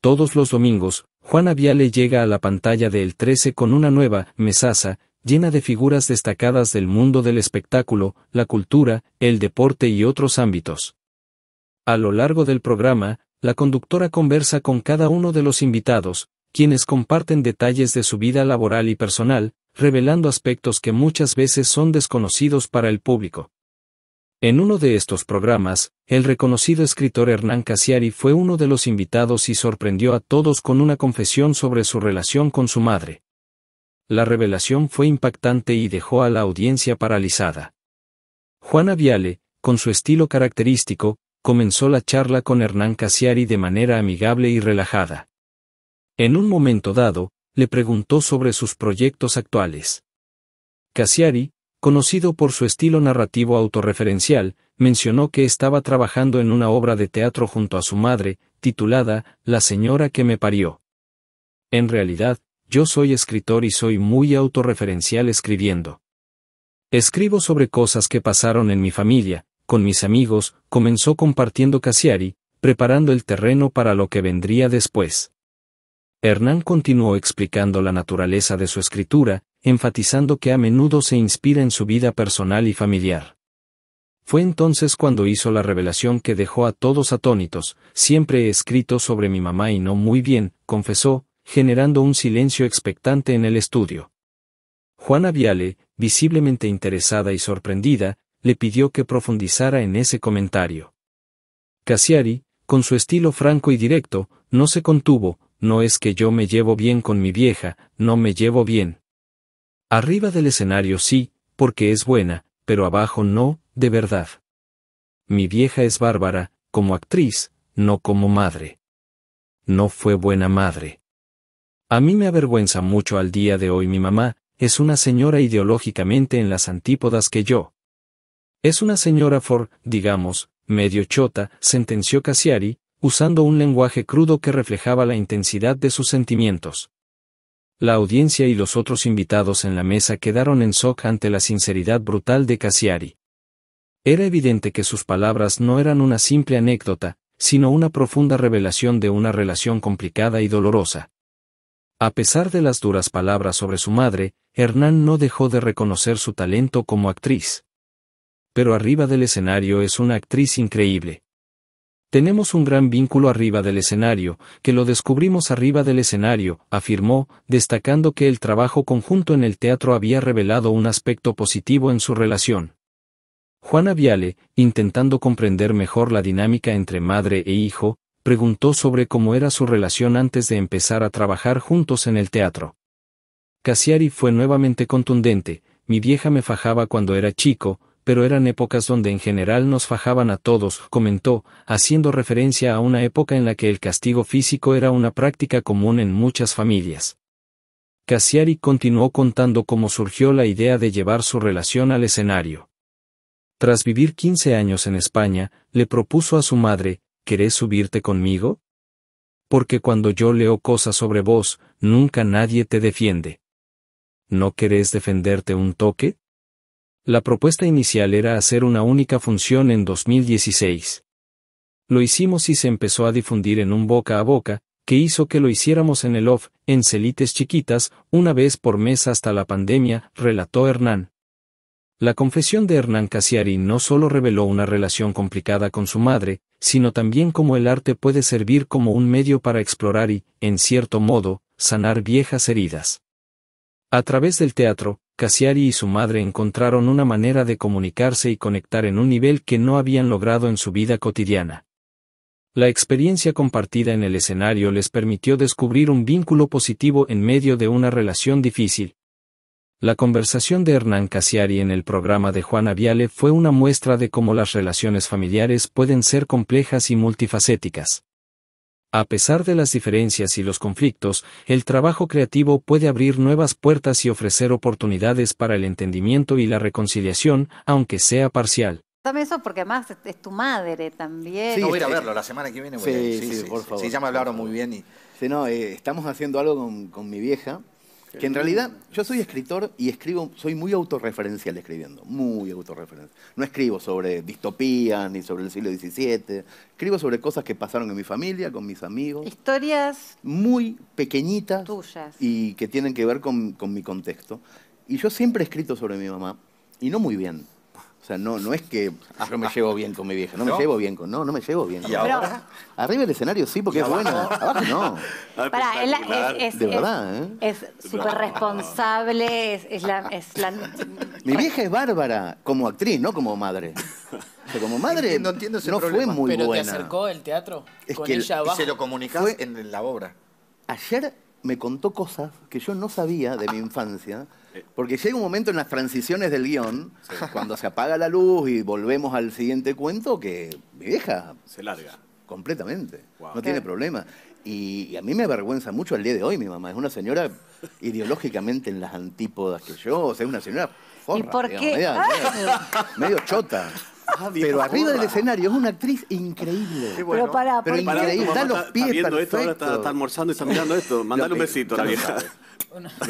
Todos los domingos, Juana Viale llega a la pantalla de El 13 con una nueva mesaza, llena de figuras destacadas del mundo del espectáculo, la cultura, el deporte y otros ámbitos. A lo largo del programa, la conductora conversa con cada uno de los invitados, quienes comparten detalles de su vida laboral y personal, revelando aspectos que muchas veces son desconocidos para el público. En uno de estos programas, el reconocido escritor Hernán Casiari fue uno de los invitados y sorprendió a todos con una confesión sobre su relación con su madre. La revelación fue impactante y dejó a la audiencia paralizada. Juana Viale, con su estilo característico, comenzó la charla con Hernán Casiari de manera amigable y relajada. En un momento dado, le preguntó sobre sus proyectos actuales. Casiari, conocido por su estilo narrativo autorreferencial, mencionó que estaba trabajando en una obra de teatro junto a su madre, titulada La señora que me parió. En realidad, yo soy escritor y soy muy autorreferencial escribiendo. Escribo sobre cosas que pasaron en mi familia, con mis amigos, comenzó compartiendo Cassiari, preparando el terreno para lo que vendría después. Hernán continuó explicando la naturaleza de su escritura, enfatizando que a menudo se inspira en su vida personal y familiar. Fue entonces cuando hizo la revelación que dejó a todos atónitos, siempre he escrito sobre mi mamá y no muy bien, confesó, generando un silencio expectante en el estudio. Juana Viale, visiblemente interesada y sorprendida, le pidió que profundizara en ese comentario. Cassiari, con su estilo franco y directo, no se contuvo, no es que yo me llevo bien con mi vieja, no me llevo bien. Arriba del escenario sí, porque es buena, pero abajo no, de verdad. Mi vieja es bárbara, como actriz, no como madre. No fue buena madre. A mí me avergüenza mucho al día de hoy mi mamá, es una señora ideológicamente en las antípodas que yo. Es una señora for, digamos, medio chota, sentenció Cassiari, usando un lenguaje crudo que reflejaba la intensidad de sus sentimientos. La audiencia y los otros invitados en la mesa quedaron en shock ante la sinceridad brutal de Cassiari. Era evidente que sus palabras no eran una simple anécdota, sino una profunda revelación de una relación complicada y dolorosa. A pesar de las duras palabras sobre su madre, Hernán no dejó de reconocer su talento como actriz. Pero arriba del escenario es una actriz increíble. Tenemos un gran vínculo arriba del escenario, que lo descubrimos arriba del escenario, afirmó, destacando que el trabajo conjunto en el teatro había revelado un aspecto positivo en su relación. Juana Viale, intentando comprender mejor la dinámica entre madre e hijo, preguntó sobre cómo era su relación antes de empezar a trabajar juntos en el teatro. Cassiari fue nuevamente contundente, mi vieja me fajaba cuando era chico, pero eran épocas donde en general nos fajaban a todos, comentó, haciendo referencia a una época en la que el castigo físico era una práctica común en muchas familias. Cassiari continuó contando cómo surgió la idea de llevar su relación al escenario. Tras vivir 15 años en España, le propuso a su madre, ¿querés subirte conmigo? Porque cuando yo leo cosas sobre vos, nunca nadie te defiende. ¿No querés defenderte un toque? La propuesta inicial era hacer una única función en 2016. Lo hicimos y se empezó a difundir en un boca a boca, que hizo que lo hiciéramos en el off, en celites chiquitas, una vez por mes hasta la pandemia, relató Hernán. La confesión de Hernán Casiari no solo reveló una relación complicada con su madre, sino también cómo el arte puede servir como un medio para explorar y, en cierto modo, sanar viejas heridas. A través del teatro, Cassiari y su madre encontraron una manera de comunicarse y conectar en un nivel que no habían logrado en su vida cotidiana. La experiencia compartida en el escenario les permitió descubrir un vínculo positivo en medio de una relación difícil. La conversación de Hernán Casiari en el programa de Juana Viale fue una muestra de cómo las relaciones familiares pueden ser complejas y multifacéticas. A pesar de las diferencias y los conflictos, el trabajo creativo puede abrir nuevas puertas y ofrecer oportunidades para el entendimiento y la reconciliación, aunque sea parcial. Dame eso porque más es tu madre también. Sí, voy a verlo, la semana que viene sí, Sí, por favor. Sí, ya me hablaron muy bien. Y... Sí, no, eh, estamos haciendo algo con, con mi vieja, que en realidad yo soy escritor y escribo, soy muy autorreferencial escribiendo, muy autorreferencial. No escribo sobre distopías ni sobre el siglo XVII, escribo sobre cosas que pasaron en mi familia, con mis amigos. Historias muy pequeñitas tuyas. y que tienen que ver con mi contexto. Y yo siempre he escrito sobre mi mamá y no muy bien. O sea, no, no es que ah, No me llevo bien con mi vieja, no, me llevo bien con. No, no me llevo bien. ahora? Arriba el escenario sí, porque es bueno. Abajo no. Ah, es, de verdad, ¿eh? Es súper responsable, es, la, Mi vieja es bárbara como actriz, no como madre. como madre no entiendo no fue muy buena. ¿Pero te acercó el teatro? Es con que ella abajo. se lo comunicaste en la obra. Ayer me contó cosas que yo no sabía de mi infancia, eh. porque llega un momento en las transiciones del guión, cuando se apaga la luz y volvemos al siguiente cuento, que me deja Se larga. Completamente. No tiene problema. Y, a mí me avergüenza mucho el día de hoy mi mamá. Es una señora ideológicamente en las antípodas que yo, o sea, una señora... ¿Y por qué? medio chota. Ah, pero arriba del escenario es una actriz increíble. Pero para, pero increíble, está los pies está viendo esto, está, almorzando y está mirando esto. Mándale un besito a la vieja.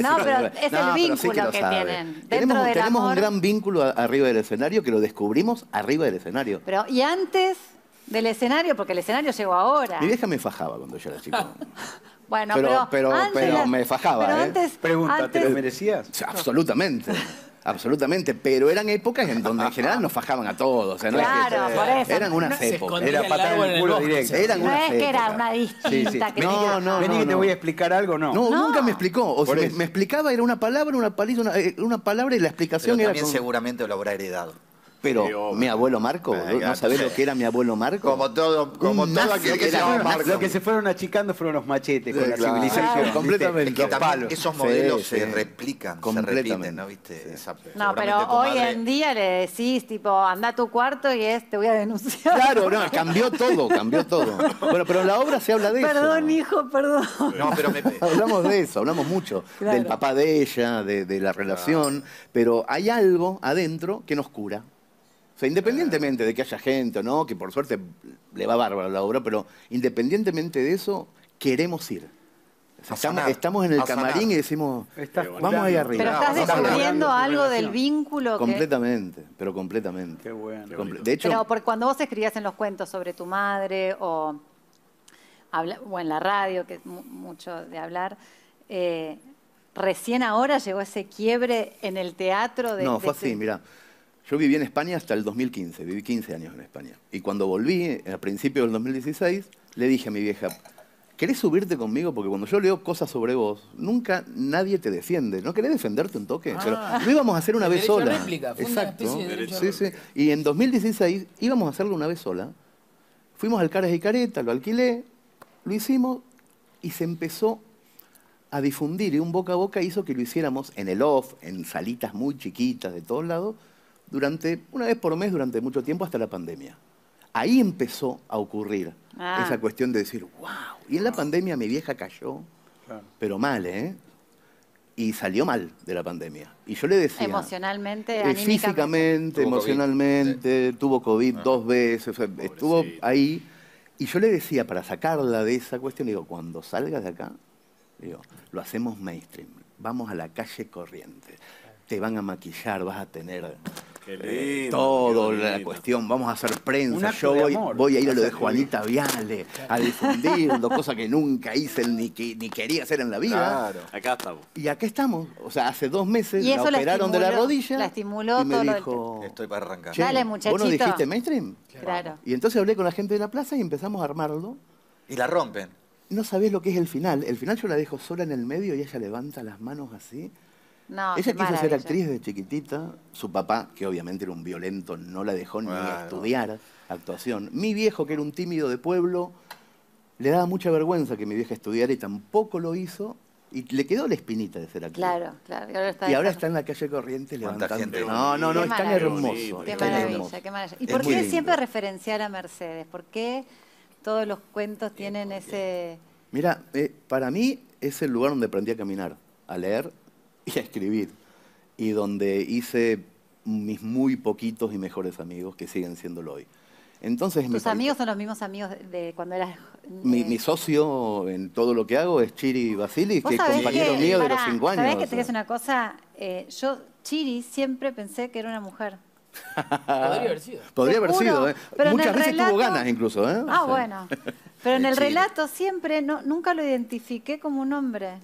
No, pero es el vínculo que, tienen. Tenemos, un gran vínculo arriba del escenario que lo descubrimos arriba del escenario. Pero, ¿y antes del escenario? Porque el escenario llegó ahora. Mi vieja me fajaba cuando yo era chico. bueno, pero, pero, me fajaba. Pero ¿eh? antes, Pregunta, ¿te lo merecías? absolutamente. Absolutamente, pero eran épocas en donde en general nos fajaban a todos. ¿eh? claro, por eso. Eran unas épocas. Era patada en culo directo. no es que era una distinta. Que... Vení que te voy a explicar algo, no. No, nunca me explicó. O sea, me, explicaba, era una palabra, una paliza, una, eh, palabra y la explicación pero también era. También seguramente lo habrá heredado. Pero mi abuelo Marco, ¿no sabés lo que era mi abuelo Marco? Como todo, como todo que, se Marco. Lo que se fueron achicando fueron los machetes con la civilización. completamente. que Esos modelos se replican, se repiten, ¿no viste? no, pero hoy en día le decís, tipo, anda a tu cuarto y es, te voy a denunciar. Claro, no, cambió todo, cambió todo. Bueno, pero en la obra se habla de eso. Perdón, hijo, perdón. No, pero Hablamos de eso, hablamos mucho. Del papá de ella, de, la relación, ah. pero hay algo adentro que nos cura. O sea, independientemente de que haya gente o no, que por suerte le va bárbaro la obra, pero independientemente de eso, queremos ir. estamos, en el camarín y decimos, vamos ahí arriba. Pero estás descubriendo algo del vínculo. Completamente, pero completamente. Qué bueno. de hecho, pero cuando vos escribías en los cuentos sobre tu madre o, o en la radio, que es mucho de hablar, eh, recién ahora llegó ese quiebre en el teatro de... No, fue así, mira. Yo viví en España hasta el 2015, viví 15 años en España. Y cuando volví, a principios del 2016, le dije a mi vieja, ¿querés subirte conmigo? Porque cuando yo leo cosas sobre vos, nunca nadie te defiende. ¿No querés defenderte un toque? Pero ah. lo íbamos a hacer una vez sola. Exacto. Y en 2016 íbamos a hacerlo una vez sola. Fuimos al Caras y Careta, lo alquilé, lo hicimos y se empezó a difundir y un boca a boca hizo que lo hiciéramos en el off, en salitas muy chiquitas de todos lados durante, una vez por mes durante mucho tiempo hasta la pandemia. Ahí empezó a ocurrir ah. esa cuestión de decir, wow. Y en la ah. pandemia mi vieja cayó, pero mal, ¿eh? y salió mal de la pandemia. Y yo le decía... Emocionalmente, eh, Físicamente, emocionalmente, tuvo COVID dos ah. veces, estuvo ahí. Y yo le decía, para sacarla de esa cuestión, digo, cuando salgas de acá, digo, lo hacemos mainstream, vamos a la calle corriente, te van a maquillar, vas a tener todo la cuestión, vamos a hacer prensa. Yo voy, a ir a lo de Juanita Viale, a difundirlo, cosa que nunca hice ni, ni quería hacer en la vida. Acá estamos. Y acá estamos. O sea, hace dos meses la operaron de la rodilla. La estimuló y me dijo, Estoy para arrancar. Dale, muchachito. ¿Vos no dijiste mainstream? Claro. Y entonces hablé con la gente de la plaza y empezamos a armarlo. Y la rompen. No sabés lo que es el final. El final yo la dejo sola en el medio y ella levanta las manos así no, Ella quiso ser actriz desde chiquitita. Su papá, que obviamente era un violento, no la dejó ni estudiar actuación. Mi viejo, que era un tímido de pueblo, le daba mucha vergüenza que mi vieja estudiara y tampoco lo hizo. Y le quedó la espinita de ser actriz. Claro, claro. Y ahora está, en la calle Corriente levantando. no, no, no, es tan hermoso. Qué maravilla, qué maravilla. ¿Y por qué siempre referenciar a Mercedes? ¿Por qué todos los cuentos tienen ese...? Mira, eh, para mí es el lugar donde aprendí a caminar, a leer y a escribir. Y donde hice mis muy poquitos y mejores amigos que siguen siéndolo hoy. Entonces, ¿Tus amigos son los mismos amigos de cuando eras...? Eh? Mi, socio en todo lo que hago es Chiri Basili, que es compañero mío de los cinco años. sabes que te digas una cosa? Eh, yo, Chiri, siempre pensé que era una mujer. Podría haber sido. Podría haber sido, ¿eh? Muchas veces tuvo ganas incluso, ¿eh? Ah, bueno. Pero en el relato siempre, no, nunca lo identifiqué como un hombre.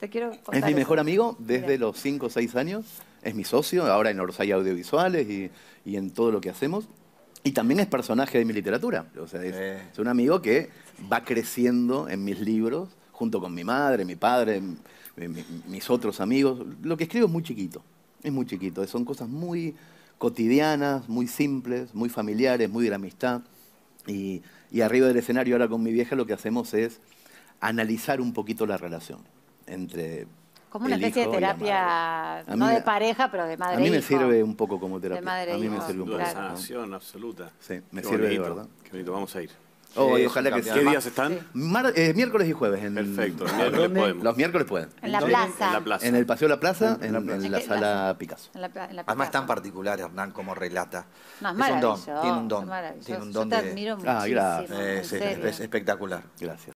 Es mi mejor amigo desde los 5 o 6 años. Es mi socio, ahora en Orsay Audiovisuales y, en todo lo que hacemos. Y también es personaje de mi literatura. es, un amigo que va creciendo en mis libros, junto con mi madre, mi padre, eh, mis otros amigos. Lo que escribo es muy chiquito, es muy chiquito. Son cosas muy cotidianas, muy simples, muy familiares, muy de la amistad. y arriba del escenario, ahora con mi vieja, lo que hacemos es analizar un poquito la relación entre como una especie de terapia, no de pareja, pero de madre A mí me sirve un poco como terapia. De madre a mí me sirve un poco. Claro. sanación absoluta. Sí, me sirve de verdad. Qué bonito, vamos a ir. Oh, ¿Qué días están? Eh, miércoles y jueves. En, Perfecto, miércoles Los miércoles pueden. En la, plaza. en el Paseo de la Plaza, en, la sala Picasso. La, la Además, tan particular, Hernán, como relata. No, es, es un Tiene un don. Tiene un don. Yo te admiro muchísimo, ah, gracias. Eh, es espectacular. Gracias.